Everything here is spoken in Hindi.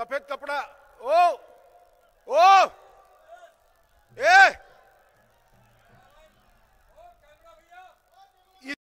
सफेद कपड़ा ओ